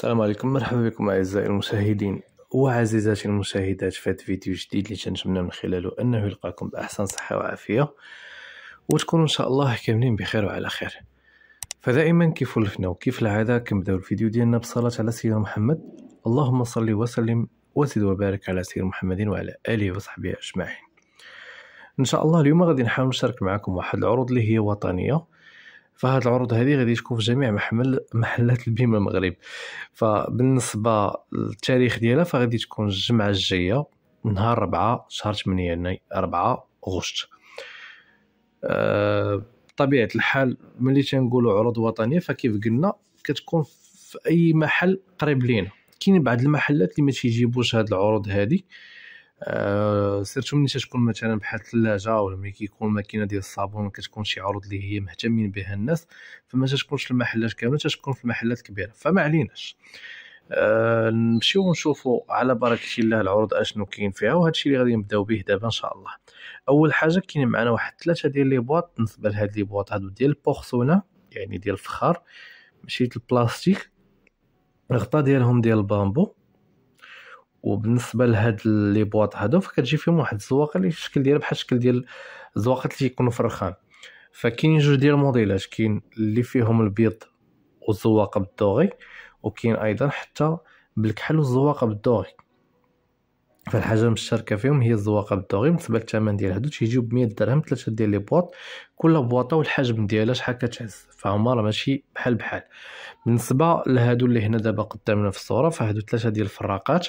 السلام عليكم مرحبا بكم اعزائي المشاهدين وعزيزاتي المشاهدات في هذا الفيديو الجديد اللي تنتمنى من خلاله انه يلقاكم باحسن صحه وعافيه وتكونوا ان شاء الله كاملين بخير وعلى خير فدائما كيف ولفنا وكيف العاده كنبداو الفيديو ديالنا بالصلاه على سيدنا محمد اللهم صل وسلم وزد وبارك على سيدنا محمد وعلى اله وصحبه اجمعين ان شاء الله اليوم غادي نحاول نشارك معكم واحد العروض اللي هي وطنيه فهاد العروض هذه غادي تكون في جميع محمل محلات البيمه المغرب فبالنسبه للتاريخ ديالها فغادي تكون الجمعه الجايه نهار 4 شهر 8 4 غشت آه، بطبيعه الحال ملي تنقولوا عروض وطنيه فكيف قلنا كتكون في اي محل قريب لينا كاين بعض المحلات اللي ما تيجيبوش هاد العروض هذه سيرتو ملي تكون مثلا بحال الثلاجه ولا ملي كيكون الماكينه ديال الصابون كتكون شي عروض اللي هي مهتمين بها الناس فما تكونش في المحلات كامله تتكون في المحلات كبيره فما عليناش أه نمشيو نشوفوا على بركه الله العروض اشنو كاين فيها وهذا الشيء اللي غادي نبداو به دابا ان شاء الله اول حاجه كاين معنا واحد ثلاثه ديال لي بواط بالنسبه لهاد لي بواط هادو ديال بوغسونا يعني ديال الفخار ماشي البلاستيك الغطاء ديالهم ديال البامبو وبالنسبه لهاد لي بواط هادو فكتجي فيهم واحد الزواقه اللي الشكل ديالها بحال الشكل ديال الزواقات اللي كيكونوا في الرخام فكاين جوج ديال الموديلات كاين اللي فيهم البيض والزواقه بالدوغي وكاين ايضا حتى بالكحل والزواقه بالدوغي فالحاجه المشتركه فيهم هي الزواقه بالدوغي بالنسبه للثمن ديال هادو تيجيو ب 100 درهم ثلاثه ديال لي بواط كل بواطه والحجم ديالها شحال كتعز فهما راه ماشي بحال بحال بالنسبه لهادو اللي هنا دابا قدامنا في الصوره فهادو ثلاثه ديال الفراقات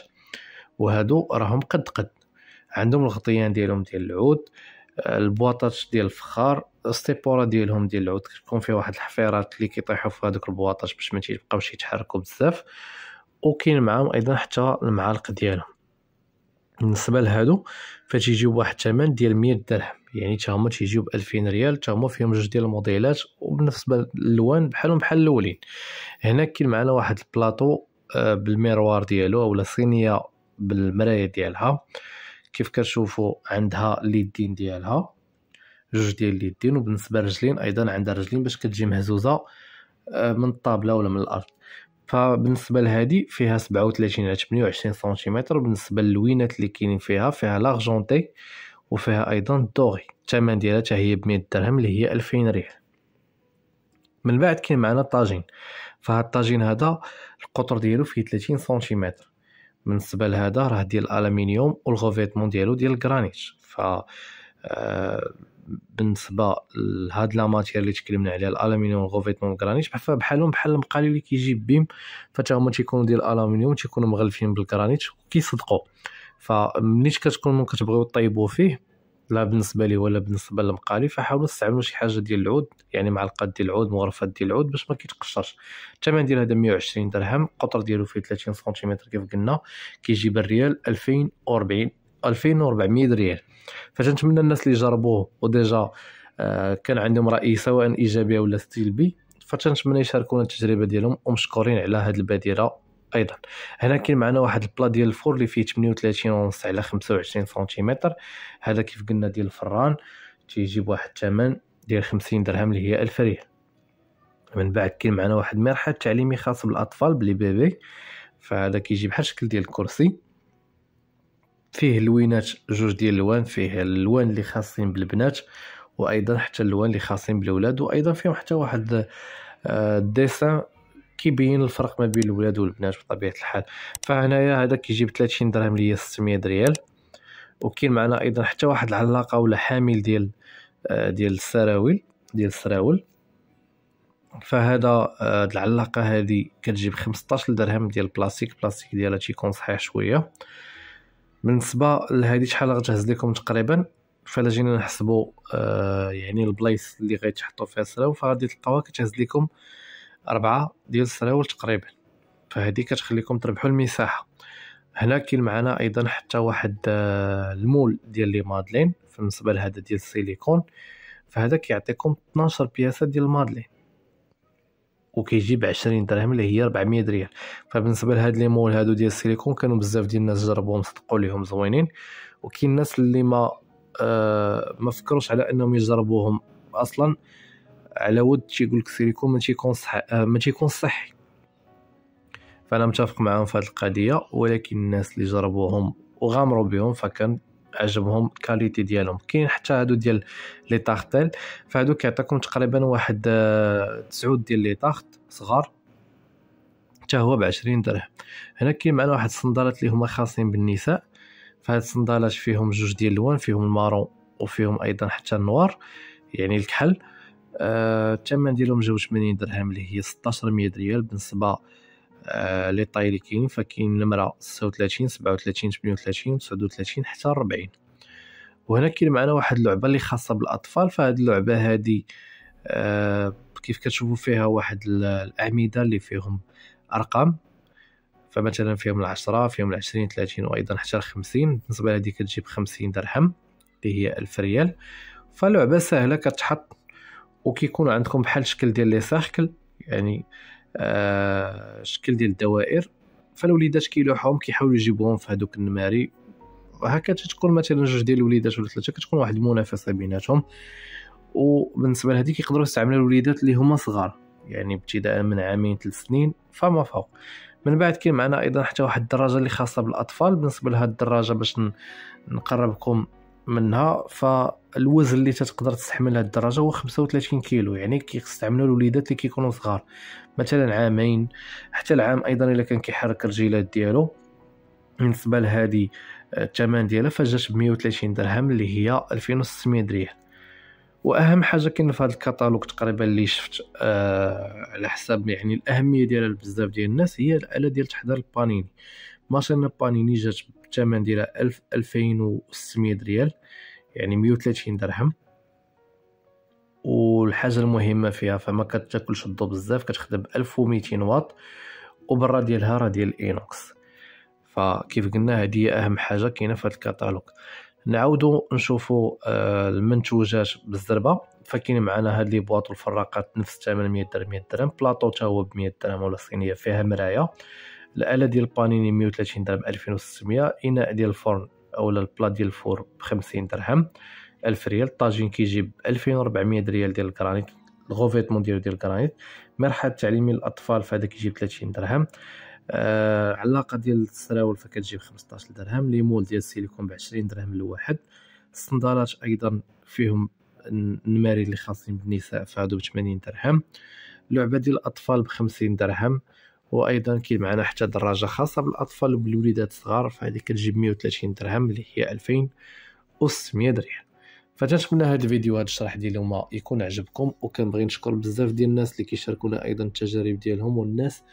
وهادو راهم قد قد عندهم الغطيان ديالهم ديال العود البواطات ديال الفخار ستيبورا ديالهم ديال العود كتكون فيه واحد الحفيرات اللي كيطيحوا في هذوك البواطات باش ما تيبقاوش يتحركوا بزاف وكاين معاهم ايضا حتى المعالق ديالهم بالنسبه لهادو فتيجيو بواحد الثمن ديال 100 درهم يعني حتى هما تيجيو ب 2000 ريال حتى هما فيهم جوج ديال الموديلات وبالنسبه للوان بحالهم بحال الاولين هنا كاين معنا واحد البلاطو آه، بالميروار ديالو اولا صينيه بالمرايه ديالها كيف كنشوفوا عندها اليدين ديالها جوج ديال اليدين وبالنسبه للرجلين ايضا عندها رجلين باش كتجي مهزوزه آه، من الطابله ولا من الارض فبالنسبه لهذه فيها 37 على 28 سنتيمتر بالنسبه للوينات اللي كاينين فيها فيها لارجونتي وفيها ايضا دوري الثمن ديالها حتى هي ب 100 درهم اللي هي 2000 ريال من بعد كاين معنا الطاجين فهاد الطاجين هذا القطر ديالو فيه 30 سنتيمتر من الصبال هذا راه ديال الالومنيوم والغوفيتمون ديالو ديال الجرانيت ف آه، بالنسبه لهاد لا ماتير اللي تكلمنا عليها الالومنيوم والغوفيتمون والجرانيت بحال بحالهم بحال المقالي اللي كيجي بيم فتا هما تيكونوا ديال الالومنيوم تيكونوا مغلفين بالجرانيت وكيصدقوا فمنيش كتكون كتبغيو طيبوا فيه لا بالنسبه لي ولا بالنسبه للمقالي فحاولوا تستعملوا شي حاجه ديال العود يعني معلقات ديال العود مغرفات ديال العود باش ما كيتقشرش الثمن ديال هذا 120 درهم القطر ديالو فيه 30 سنتيمتر كيف قلنا كيجي بالريال 2040 2400 ريال فتنتمنى الناس اللي جربوه وديجا آه، كان عندهم راي سواء ايجابي ولا سلبي فتنتمنى يشاركونا التجربه ديالهم ومشكورين على هذه البادره ايضا هنا كاين معنا واحد البلا ديال الفور اللي فيه 38 ونص على 25 سنتيمتر هذا كيف قلنا ديال الفران تيجي بواحد الثمن ديال 50 درهم اللي هي 1000 ريال من بعد كاين معنا واحد المرحاض تعليمي خاص بالاطفال بلي بيبي فهذا كيجي بحال الشكل ديال الكرسي فيه لوينات جوج ديال الوان فيه الوان اللي خاصين بالبنات وايضا حتى الوان اللي خاصين بالاولاد وايضا فيهم حتى واحد آه، الديسان كيبين الفرق ما بين الولاد والبنات بطبيعه الحال فهنايا هذا كيجيب 30 درهم اللي هي 600 ريال وكاين معنا ايضا حتى واحد العلاقه ولا حامل ديال آه، ديال السراويل ديال السراول فهذا آه، العلاقه هذه كتجيب 15 درهم ديال البلاستيك البلاستيك ديالها تيكون صحيح شويه بالنسبه لهذه شحال غتهز لكم تقريبا فلا جينا نحسبوا آه يعني البلايص اللي غيتحطوا فيها السراول فغادي تلقاوها كتهز لكم أربعة ديال السراول تقريبا فهذه كتخليكم تربحوا المساحة هنا كاين معنا ايضا حتى واحد آه، المول ديال لي مادلين بالنسبة لهذا ديال السيليكون فهذا كيعطيكم 12 بياسه ديال المادلين وكيجي ب 20 درهم اللي هي 400 ريال فبالنسبه لهاد لي مول هادو ديال السيليكون كانوا بزاف ديال الناس جربوهم صدقوا ليهم زوينين وكاين الناس اللي ما آه ما فكروش على انهم يجربوهم اصلا على ود تيقول لك سيليكون ما تيكون صح آه، ما تيكون صحي فانا متفق معاهم في هذه القضيه ولكن الناس اللي جربوهم وغامروا بهم فكان عجبهم الكاليتي ديالهم كاين حتى هادو ديال لي طارتيل فهادو كيعطيكم تقريبا واحد آه، تسعود ديال لي طارت صغار حتى هو ب 20 درهم هنا كاين معنا واحد الصندالات اللي هما خاصين بالنساء فهاد الصندالات فيهم جوج ديال الوان فيهم المارون وفيهم ايضا حتى النوار يعني الكحل الثمن ديالهم جاو 80 درهم اللي هي 1600 ريال بالنسبه آه لي طاي اللي كاين فكاين نمره 36 37 38 39 حتى 40 وهنا كاين معنا واحد اللعبه اللي خاصه بالاطفال فهاد اللعبه هادي آه كيف كتشوفوا فيها واحد الاعمده اللي فيهم ارقام فمثلا فيهم العشرة فيهم العشرين ثلاثين وأيضا حتى الخمسين بالنسبة لهذه كتجيب خمسين درهم اللي هي ألف ريال فاللعبة سهلة كتحط وكيكون عندكم بحال شكل ديال لي سيركل يعني آه شكل ديال الدوائر فالوليدات كيلوحهم كيحاولوا يجيبوهم في هذوك النماري هكا تتكون مثلا جوج ديال الوليدات ولا ثلاثه كتكون واحد المنافسه بيناتهم وبالنسبه لهذيك يقدروا يستعملوا الوليدات اللي هما صغار يعني ابتداء من عامين ثلاث سنين فما فوق من بعد كاين معنا ايضا حتى واحد الدراجه اللي خاصه بالاطفال بالنسبه لهاد الدراجه باش نقربكم منها فالوزن اللي تتقدر تستحمل هاد الدراجه هو 35 كيلو يعني كيستعملوا الوليدات اللي كيكونوا صغار مثلا عامين حتى العام ايضا الا كان كيحرك الرجيلات ديالو بالنسبه لهادي آه، الثمن ديالها فجات ب 130 درهم اللي هي 2600 ريال واهم حاجه كاين في هذا الكتالوج تقريبا اللي شفت آه على حساب يعني الاهميه ديالها لبزاف ديال الناس هي الاله ديال تحضير البانيني ماشينا البانيني جات الثمن ديالها 1000 2600 ريال يعني 130 درهم والحاجه المهمه فيها فما كتاكلش الضو بزاف كتخدم 1200 واط وبرا ديالها راه ديال الاينوكس فكيف قلنا هذه هي اهم حاجه كاينه في هذا الكتالوج نعاودو نشوفوا آه، المنتوجات بالزربه فكاين معنا هاد لي بواط الفراقات نفس الثمن 100 درهم 100 درهم بلاطو حتى هو ب 100 درهم ولا صينيه فيها مرايه الاله ديال البانيني 130 درهم 2600 اناء ديال الفرن أو البلا ديال الفور ب 50 درهم 1000 ريال الطاجين كيجيب ب 2400 ريال ديال الكرانيت الغوفيتمون ديالو ديال الكرانيت مرحلة تعليمي للاطفال فهذا كيجيب ب 30 درهم آه علاقه ديال السراول فكتجيب خمسطاش 15 درهم ليمول ديال السيليكون ب 20 درهم الواحد الصندالات ايضا فيهم النمارين اللي خاصين بالنساء فهادو ب 80 درهم لعبه ديال الاطفال ب 50 درهم وايضا كاين معنا حتى دراجه خاصه بالاطفال وبالوليدات الصغار فهذه كتجيب 130 درهم اللي هي 2600 درهم فتنتمنى هذا الفيديو هذا الشرح اليوم يكون عجبكم وكنبغي نشكر بزاف ديال الناس اللي كيشاركونا ايضا التجارب ديالهم والناس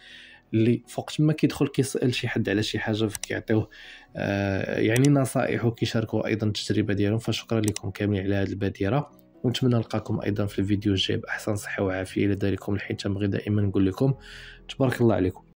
اللي فوقت ما كيدخل كيسال شي حد على شي حاجه فكيعطيوه آه يعني نصائح وكيشاركوا ايضا التجربه ديالهم فشكرا لكم كاملين على هذه البادره ونتمنى نلقاكم ايضا في الفيديو الجاي باحسن صحه وعافيه الى داركم الحيتام غدا دائما نقول لكم تبارك الله عليكم